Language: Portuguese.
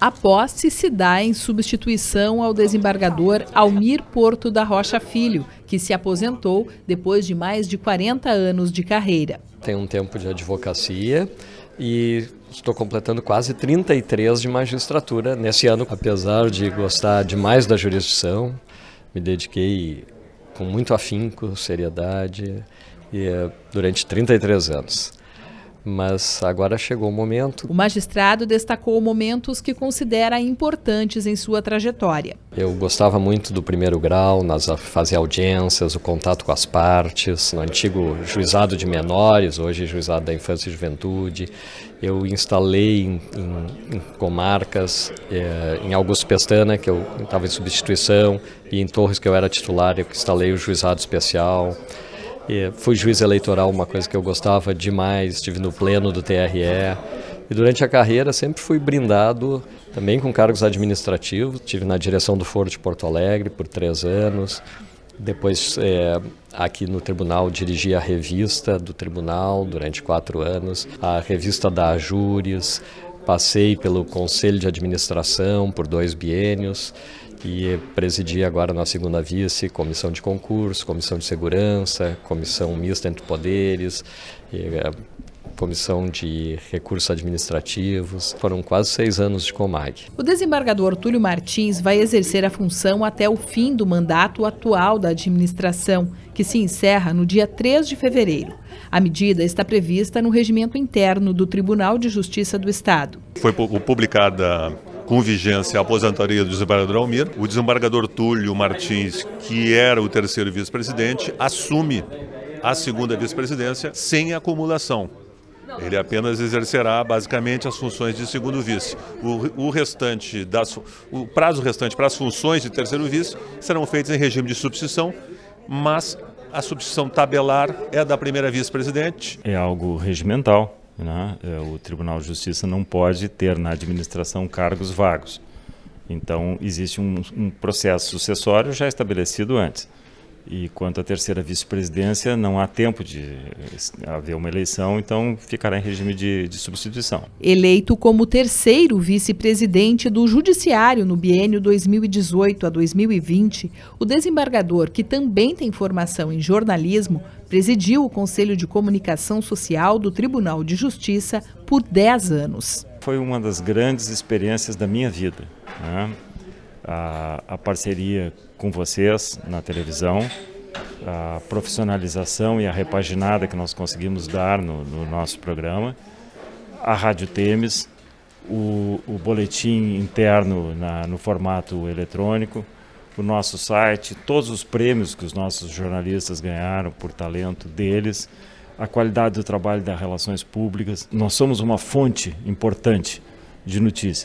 A posse se dá em substituição ao desembargador Almir Porto da Rocha Filho, que se aposentou depois de mais de 40 anos de carreira. Tenho um tempo de advocacia e estou completando quase 33 de magistratura nesse ano. Apesar de gostar demais da jurisdição, me dediquei com muito afinco, seriedade e, eh, durante 33 anos. Mas agora chegou o momento. O magistrado destacou momentos que considera importantes em sua trajetória. Eu gostava muito do primeiro grau, nas fazer audiências, o contato com as partes, no antigo juizado de menores, hoje juizado da infância e juventude. Eu instalei em, em, em comarcas, eh, em Augusto Pestana, que eu estava em substituição, e em Torres, que eu era titular, eu instalei o juizado especial. E fui juiz eleitoral, uma coisa que eu gostava demais, estive no pleno do TRE. E durante a carreira sempre fui brindado também com cargos administrativos. Tive na direção do Foro de Porto Alegre por três anos. Depois, é, aqui no tribunal, dirigi a revista do tribunal durante quatro anos, a revista da Ajures. Passei pelo Conselho de Administração por dois biênios e presidi agora na segunda vice comissão de concurso, comissão de segurança, comissão mista entre poderes, e, é, comissão de recursos administrativos. Foram quase seis anos de Comag. O desembargador Túlio Martins vai exercer a função até o fim do mandato atual da administração, que se encerra no dia 3 de fevereiro. A medida está prevista no regimento interno do Tribunal de Justiça do Estado. Foi publicada com vigência a aposentaria do desembargador Almir, o desembargador Túlio Martins, que era o terceiro vice-presidente, assume a segunda vice-presidência sem acumulação. Ele apenas exercerá basicamente as funções de segundo vice. O, o, restante das, o prazo restante para as funções de terceiro vice serão feitos em regime de substituição, mas a substituição tabelar é da primeira vice-presidente. É algo regimental. Né? É, o Tribunal de Justiça não pode ter na administração cargos vagos. Então, existe um, um processo sucessório já estabelecido antes. E quanto à terceira vice-presidência, não há tempo de eh, haver uma eleição, então ficará em regime de, de substituição. Eleito como terceiro vice-presidente do Judiciário no biênio 2018 a 2020, o desembargador, que também tem formação em jornalismo, presidiu o Conselho de Comunicação Social do Tribunal de Justiça por 10 anos. Foi uma das grandes experiências da minha vida. Né? a, a parceria com vocês na televisão, a profissionalização e a repaginada que nós conseguimos dar no, no nosso programa, a Rádio Temes, o, o boletim interno na, no formato eletrônico, o nosso site, todos os prêmios que os nossos jornalistas ganharam por talento deles, a qualidade do trabalho das relações públicas. Nós somos uma fonte importante de notícias.